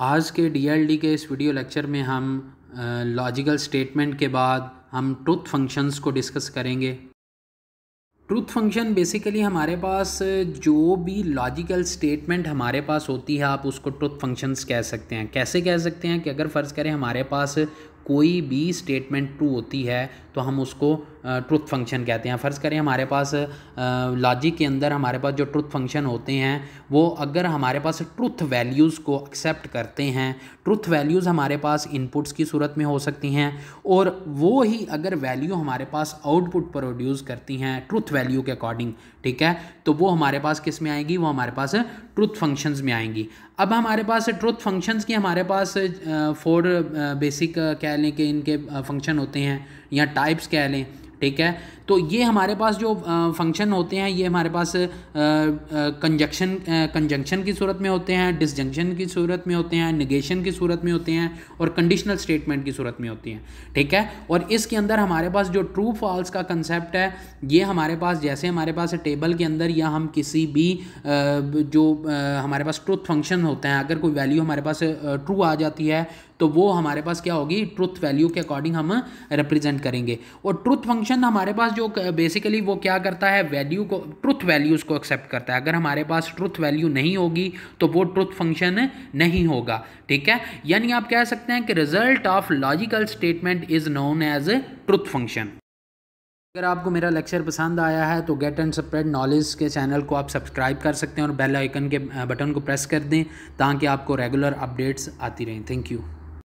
आज के डी के इस वीडियो लेक्चर में हम लॉजिकल स्टेटमेंट के बाद हम ट्रुथ फंक्शंस को डिस्कस करेंगे ट्रुथ फंक्शन बेसिकली हमारे पास जो भी लॉजिकल स्टेटमेंट हमारे पास होती है आप उसको ट्रुथ फंक्शंस कह सकते हैं कैसे कह सकते हैं कि अगर फ़र्ज़ करें हमारे पास कोई भी स्टेटमेंट ट्रू होती है तो हम उसको ट्रुथ फंक्शन कहते हैं फ़र्ज़ करें हमारे पास लॉजिक के अंदर हमारे पास जो ट्रुथ फंक्शन होते हैं वो अगर हमारे पास ट्रुथ वैल्यूज़ को एक्सेप्ट करते हैं ट्रुथ वैल्यूज़ हमारे पास इनपुट्स की सूरत में हो सकती हैं और वो ही अगर वैल्यू हमारे पास आउटपुट प्रोड्यूस करती हैं ट्रुथ वैल्यू के अकॉर्डिंग ठीक है तो वो हमारे पास किस में आएगी वो हमारे पास ट्रुथ फंक्शंस में आएंगी अब हमारे पास ट्रुथ फंक्शंस की हमारे पास फोर बेसिक क्या कह लें कि इनके फंक्शन होते हैं या टाइप्स कह लें ठीक है तो ये हमारे पास जो फंक्शन होते हैं ये हमारे पास कंजक्शन कंजंक्शन की सूरत में होते हैं डिसजंक्शन की सूरत में होते हैं निगेशन की सूरत में होते हैं और कंडीशनल स्टेटमेंट की सूरत में होती हैं ठीक है और इसके अंदर हमारे पास जो ट्रू फॉल्स का कंसेप्ट है ये हमारे पास जैसे हमारे पास टेबल के अंदर या हम किसी भी जो हमारे पास ट्रूथ फंक्शन होते हैं अगर कोई वैल्यू हमारे पास ट्रू आ जाती है तो वो हमारे पास क्या होगी ट्रुथ वैल्यू के अकॉर्डिंग हम रिप्रेजेंट करेंगे और ट्रुथ फंक्शन हमारे पास जो बेसिकली वो क्या करता है वैल्यू को ट्रुथ वैल्यूज़ को एक्सेप्ट करता है अगर हमारे पास ट्रुथ वैल्यू नहीं होगी तो वो ट्रुथ फंक्शन नहीं होगा ठीक है यानी आप कह सकते हैं कि result of logical statement is known as truth function अगर आपको मेरा लेक्चर पसंद आया है तो गेट एंड स्प्रेड नॉलेज के चैनल को आप सब्सक्राइब कर सकते हैं और बेल आइकन के बटन को प्रेस कर दें ताकि आपको रेगुलर अपडेट्स आती रहें थैंक यू